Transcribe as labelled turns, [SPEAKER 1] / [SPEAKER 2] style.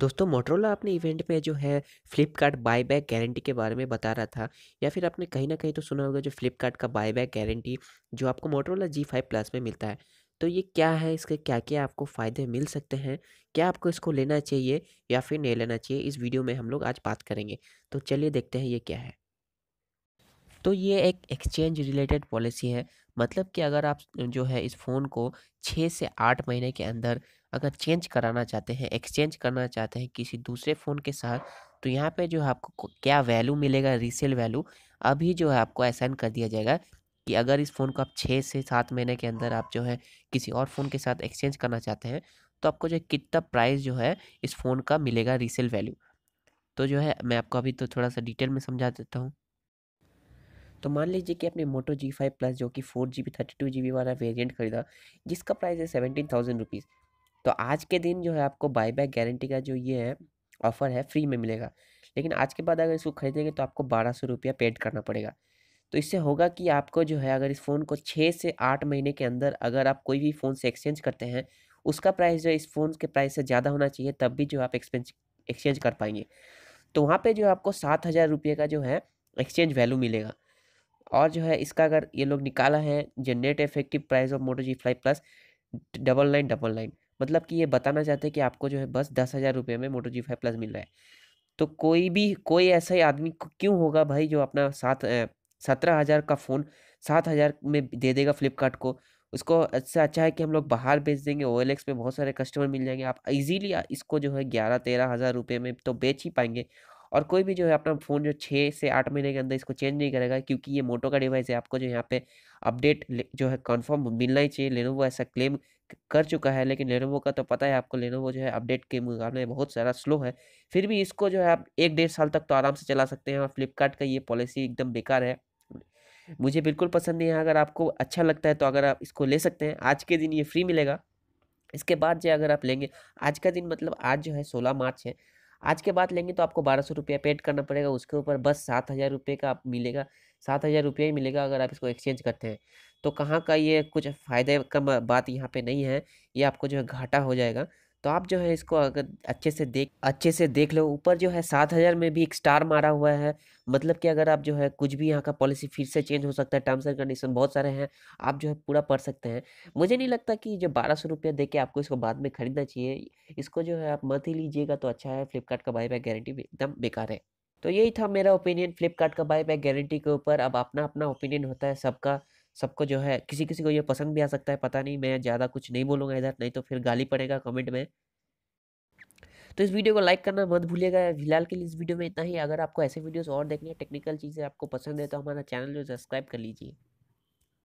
[SPEAKER 1] दोस्तों मोटरोला अपने इवेंट में जो है फ्लिपकार्ट बायबैक गारंटी के बारे में बता रहा था या फिर आपने कहीं ना कहीं तो सुना होगा जो फ्लिपकार्ट का बायबैक गारंटी जो आपको मोटरोला जी फाइव प्लस में मिलता है तो ये क्या है इसके क्या क्या आपको फ़ायदे मिल सकते हैं क्या आपको इसको लेना चाहिए या फिर नहीं लेना चाहिए इस वीडियो में हम लोग आज बात करेंगे तो चलिए देखते हैं ये क्या है तो ये एक एक्सचेंज रिलेटेड पॉलिसी है मतलब कि अगर आप जो है इस फ़ोन को छः से आठ महीने के अंदर अगर चेंज कराना चाहते हैं एक्सचेंज करना चाहते हैं किसी दूसरे फ़ोन के साथ तो यहाँ पे जो है आपको क्या वैल्यू मिलेगा रीसेल वैल्यू अभी जो है आपको असाइन कर दिया जाएगा कि अगर इस फ़ोन को आप छः से सात महीने के अंदर आप जो है किसी और फ़ोन के साथ एक्सचेंज करना चाहते हैं तो आपको जो है कितना प्राइस जो है इस फ़ोन का मिलेगा रीसेल वैल्यू तो जो है मैं आपको अभी तो थोड़ा सा डिटेल में समझा देता हूँ तो मान लीजिए कि आपने मोटो जी फाइव प्लस जो कि four G B thirty two G B वाला वेरियंट खरीदा जिसका प्राइस है सेवेंटीन थाउजेंड रुपीज़ तो आज के दिन जो है आपको बाई बैक गारंटी का जो ये है ऑफ़र है फ्री में मिलेगा लेकिन आज के बाद अगर इसको खरीदेंगे तो आपको बारह सौ रुपया पेड करना पड़ेगा तो इससे होगा कि आपको जो है अगर इस फ़ोन को छः से आठ महीने के अंदर अगर आप कोई भी फ़ोन से एक्सचेंज करते हैं उसका प्राइस जो है इस फ़ोन के प्राइस से ज़्यादा होना चाहिए तब भी जो आप एक्सपेंस एक्सचेंज कर पाएंगे तो वहाँ पर जो आपको सात हज़ार रुपये का जो है एक्सचेंज वैल्यू मिलेगा और जो है इसका अगर ये लोग निकाला है generate effective price of Moto G five plus double nine double nine मतलब कि ये बताना चाहते हैं कि आपको जो है बस दस हज़ार रुपये में मोटो जी फाइव प्लस मिल रहा है तो कोई भी कोई ऐसा ही आदमी क्यों होगा भाई जो अपना सात सत्रह हज़ार का फ़ोन सात हज़ार में दे देगा फ्लिपकार्ट को उसको इससे अच्छा, अच्छा है कि हम लोग बाहर बेच देंगे ओ एल एक्स में बहुत सारे कस्टमर मिल जाएंगे आप इजीली इसको जो है ग्यारह तेरह हज़ार रुपये में तो बेच ही पाएंगे और कोई भी जो है अपना फ़ोन जो छः से आठ महीने के अंदर इसको चेंज नहीं करेगा क्योंकि ये मोटो का डिवाइस है आपको जो यहाँ पे अपडेट जो है कंफर्म मिलना ही चाहिए लेनोवो ऐसा क्लेम कर चुका है लेकिन लेनोवो का तो पता है आपको लेनोवो जो है अपडेट के मुकाबले बहुत सारा स्लो है फिर भी इसको जो है आप एक डेढ़ साल तक तो आराम से चला सकते हैं और फ्लिपकार्ट का ये पॉलिसी एकदम बेकार है मुझे बिल्कुल पसंद नहीं है अगर आपको अच्छा लगता है तो अगर आप इसको ले सकते हैं आज के दिन ये फ्री मिलेगा इसके बाद जो अगर आप लेंगे आज का दिन मतलब आज जो है सोलह मार्च है आज के बाद लेंगे तो आपको बारह सौ रुपया पेड करना पड़ेगा उसके ऊपर बस सात हज़ार रुपये का आप मिलेगा सात हज़ार रुपये ही मिलेगा अगर आप इसको एक्सचेंज करते हैं तो कहाँ का ये कुछ फ़ायदे का बात यहाँ पे नहीं है ये आपको जो है घाटा हो जाएगा तो आप जो है इसको अगर अच्छे से देख अच्छे से देख लो ऊपर जो है सात हज़ार में भी एक स्टार मारा हुआ है मतलब कि अगर आप जो है कुछ भी यहाँ का पॉलिसी फिर से चेंज हो सकता है टर्म्स एंड कंडीशन बहुत सारे हैं आप जो है पूरा पढ़ सकते हैं मुझे नहीं लगता कि जो बारह सौ रुपया दे के आपको इसको बाद में खरीदना चाहिए इसको जो है आप मत ही लीजिएगा तो अच्छा है फ्लिपकार्ट का बाई बैक गारंटी एकदम बेकार है तो यही था मेरा ओपिनियन फ्लिपकार्ट का बाई बैक गारंटी के ऊपर अब अपना अपना ओपिनियन होता है सबका सबको जो है किसी किसी को ये पसंद भी आ सकता है पता नहीं मैं ज़्यादा कुछ नहीं बोलूँगा इधर नहीं तो फिर गाली पड़ेगा कमेंट में तो इस वीडियो को लाइक करना मत भूलिएगा फिलहाल के लिए इस वीडियो में इतना ही अगर आपको ऐसे वीडियोस और देखने टेक्निकल चीज़ें आपको पसंद है तो हमारा चैनल जो सब्सक्राइब कर लीजिए